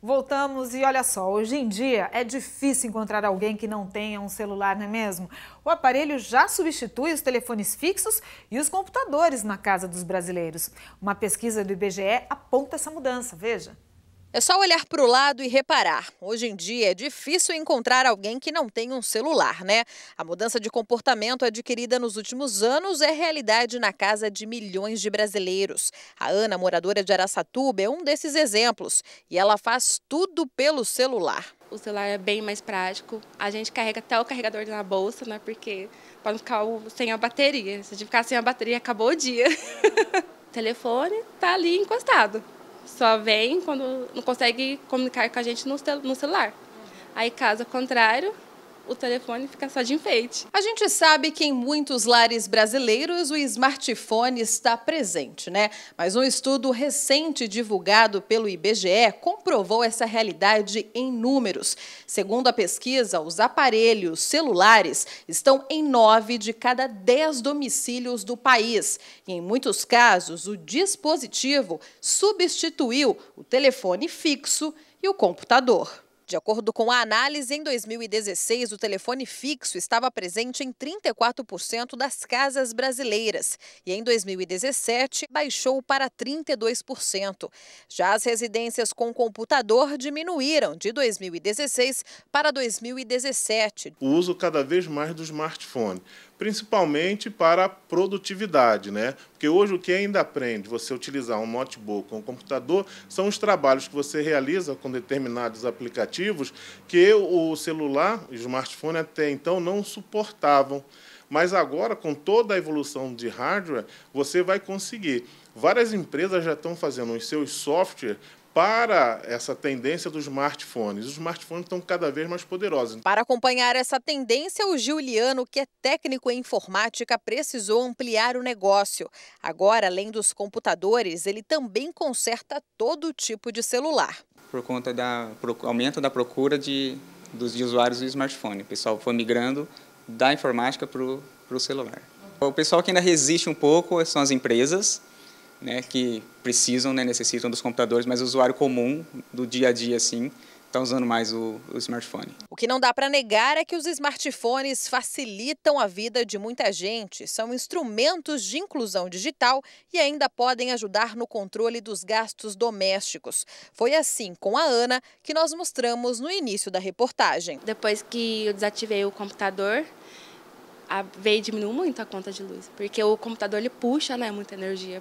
Voltamos e olha só, hoje em dia é difícil encontrar alguém que não tenha um celular, não é mesmo? O aparelho já substitui os telefones fixos e os computadores na casa dos brasileiros. Uma pesquisa do IBGE aponta essa mudança, veja. É só olhar para o lado e reparar. Hoje em dia é difícil encontrar alguém que não tenha um celular, né? A mudança de comportamento adquirida nos últimos anos é realidade na casa de milhões de brasileiros. A Ana, moradora de Araçatuba, é um desses exemplos e ela faz tudo pelo celular. O celular é bem mais prático. A gente carrega até o carregador na bolsa, né? Porque para não ficar sem a bateria. Se a gente ficar sem a bateria, acabou o dia. o telefone tá ali encostado só vem quando não consegue comunicar com a gente no, celular. Aí, caso contrário, o telefone fica só de enfeite. A gente sabe que em muitos lares brasileiros o smartphone está presente, né? Mas um estudo recente divulgado pelo IBGE comprovou essa realidade em números. Segundo a pesquisa, os aparelhos celulares estão em nove de cada dez domicílios do país. E em muitos casos, o dispositivo substituiu o telefone fixo e o computador. De acordo com a análise, em 2016, o telefone fixo estava presente em 34% das casas brasileiras e em 2017 baixou para 32%. Já as residências com computador diminuíram de 2016 para 2017. O uso cada vez mais do smartphone principalmente para a produtividade, né? Porque hoje o que ainda aprende você utilizar um notebook, um computador, são os trabalhos que você realiza com determinados aplicativos que o celular, o smartphone até então não suportavam. Mas agora, com toda a evolução de hardware, você vai conseguir. Várias empresas já estão fazendo os seus softwares para essa tendência dos smartphones. Os smartphones estão cada vez mais poderosos. Para acompanhar essa tendência, o Giuliano, que é técnico em informática, precisou ampliar o negócio. Agora, além dos computadores, ele também conserta todo tipo de celular. Por conta do aumento da procura de, dos usuários do smartphone, o pessoal foi migrando da informática para o celular. O pessoal que ainda resiste um pouco são as empresas, né, que precisam, né, necessitam dos computadores, mas o usuário comum do dia a dia, assim, está usando mais o, o, smartphone. O que não dá para negar é que os smartphones facilitam a vida de muita gente, são instrumentos de inclusão digital e ainda podem ajudar no controle dos gastos domésticos. Foi assim com a Ana que nós mostramos no início da reportagem. Depois que eu desativei o computador, a, veio diminuiu muito a conta de luz, porque o computador ele puxa, né, muita energia.